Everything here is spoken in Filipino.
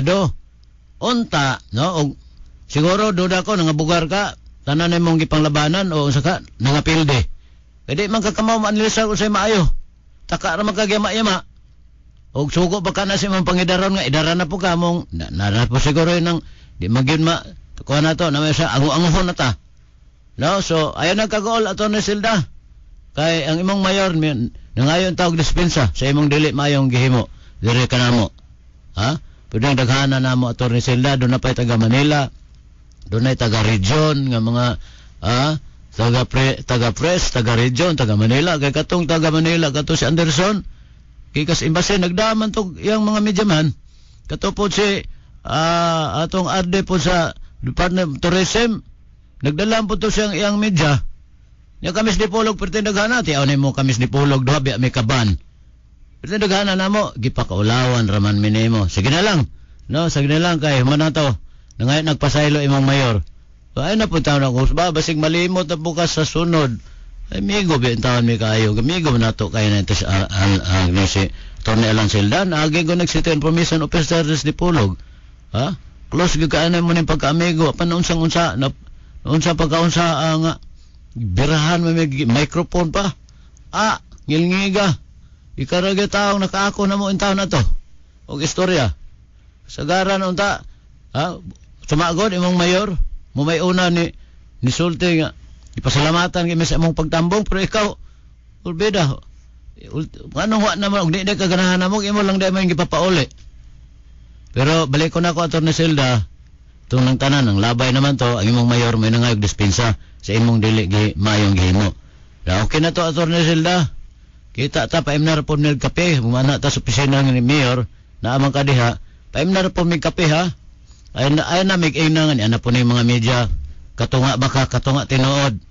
Senado. Unta, no? Og, siguro, duda ko, nangabugar ka, tanan na mong gipanglabanan o unsa ka, nangapilde. Pwede man kakamaw maanilisa ko sa'yo maayo. Taka ra magkagyama-yama. Og sugo ba ka na si mong pangidaron nga, idara na po ka mong, na, na, po siguro yun ang, di magyun ma, kuha na to, na may sa, ang anguhon na ta. No, so, ayaw nagkagool, ato ni silda. Kay, ang imong mayor, nangayon tawag dispensa, sa imong dili mayong gihimo, dire ka na mo. Ha? Pwedeng daghanan na mo attorney Silda, doon na pa'y taga Manila, doon na'y taga region, nga mga, ah, taga, pre, taga press, taga region, taga Manila. Kay katong taga Manila, kato si Anderson, kikas imbase, nagdaman to yung mga media man, Kato po si, ah, atong arde po sa Department of Tourism, nagdalam po to siyang iyang media, Yung kamis ni Pulog, perti naghanati, ano mo kamis ni Pulog, biya may kaban. Pero dagana na mo, gipakaulawan raman mo. Sige na lang. No, sige na lang kay manato. Nangayot nagpasaylo imong mayor. So, ay napunta na ko. Ba, basig malimot na bukas sa sunod. Ay, migo, bintawan mi kayo. Migo na to kayo na ito sa Agnese. Tony Alansildan, agi ko nagsito information officer ni Dipulog. Ha? Close gyud kaanay mo ning pagkaamigo panunsang-unsa na unsa pagkaunsa ang ah, birahan may microphone pa. Ah, ngilngiga. Ikaragya taong nakaako na mo in taon na to. O istorya. Sa gara na unta. Ha? Sumagod imong mayor. Mo may una ni ni Sulte nga. Ipasalamatan kami sa imong pagtambong. Pero ikaw, ulbeda. Anong wa naman, kung di na kaganahan na mo, imo lang di may ipapauli. Pero balik ko na ko, Atty. Silda, itong lang tanan, ang labay naman to, ang imong mayor may nangayog dispensa sa imong dili gi mayong gihimo. Okay na to, Atty. Silda. Kita ta paim imnar po nil kape, bumana ta sa opisina ni Mayor, naamang ka diha, paim imnar po mig kape ha. Ayan na, ayun na, mig-ainangan, yan na po ni mga media. Katunga baka, katunga tinuod.